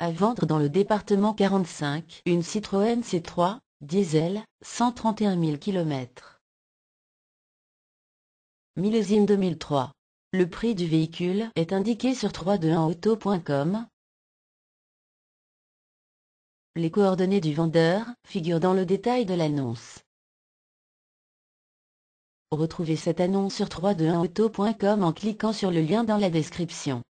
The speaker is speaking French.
à vendre dans le département 45 une Citroën C3, diesel, 131 000 km. Millésime 2003. Le prix du véhicule est indiqué sur 321auto.com. Les coordonnées du vendeur figurent dans le détail de l'annonce. Retrouvez cette annonce sur 321auto.com en cliquant sur le lien dans la description.